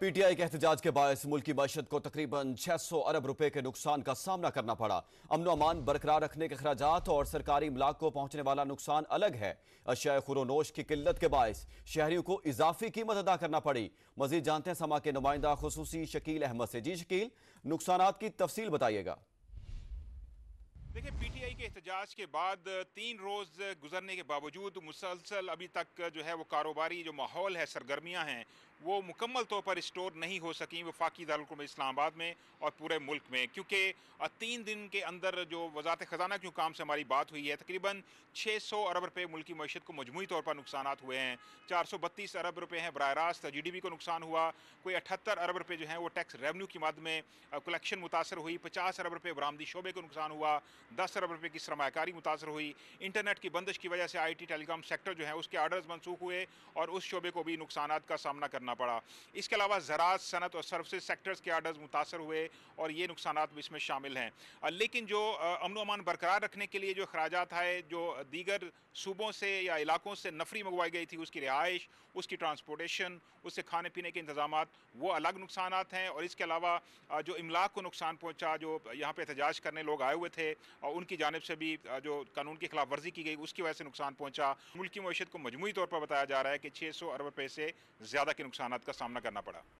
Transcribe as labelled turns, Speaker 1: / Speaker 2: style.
Speaker 1: PTI के एहतजाज के बायस मुल्की मैशत को तकरीबन 600 अरब रुपए के नुकसान का सामना करना पड़ा अमन अमान बरकरार रखने के अखराज और सरकारी इमलाक को पहुंचने वाला नुकसान अलग है अशिया खुरोनोश की किल्लत के बायस शहरियों को इजाफी कीमत अदा करना पड़ी मजीद जानते हैं समा के नुमाइंदा खसूसी शकील अहमद से जी शकील नुकसान की तफसील बताइएगा
Speaker 2: देखिए पीटीआई के एहतजाज के बाद तीन रोज़ गुजरने के बावजूद मुसलसल अभी तक जो है वो कारोबारी जो माहौल है सरगर्मियां हैं वो मुकम्मल तौर पर स्टोर नहीं हो सकें वफाकी में इस्लामाबाद में और पूरे मुल्क में क्योंकि तीन दिन के अंदर जो वजारत ख़जाना के हुकाम से हमारी बात हुई है तकरीबन 600 अरब रुपये मुल्की मीशत को मजमू तौर पर नुकसान हुए हैं बत्तीस अरब रुपये हैं बरह रास्त जी डी पी को नुकसान हुआ कोई अठहत्तर अरब रुपये जो हैं वो टैक्स रेवन्यू की मद में कलेक्शन मुतासर हुई पचास अरब रुपये बरामदी शोबे को नुकसान हुआ दस अरब रुपये की सरमाकारी मुतासर हुई इंटरनेट की बंदिश की वजह से आई टी टेलीकॉम सेक्टर जो है उसके आर्डर्स मनसूख हुए और उस शोबे को भी नुकसान का सामना करना पड़ा इसके अलावा ज़रात सनत और सर्विस सेक्टर्स के आर्डर्स मुतासर हुए और ये नुकसान भी इसमें शामिल हैं लेकिन जो अमन अमान बरकरार रखने के लिए जो अखराज आए जो दीगर सूबों से या इलाकों से नफरी मंगवाई गई थी उसकी रिहाइश उसकी ट्रांसपोर्टेशन उससे खाने पीने के इंतजाम वो अलग नुकसान हैं और इसके अलावा जो इमलाक को नुकसान पहुँचा जो यहाँ पर एहतजाज करने लोग आए हुए थे और उनकी जानब से भी जो कानून की खिलाफ वर्जी की गई उसकी वजह से नुकसान पहुंचा मुल्क की मीशत को मजमू तौर पर बताया जा रहा है कि छः सौ अरब रुपए से ज़्यादा के नुकसान का सामना करना पड़ा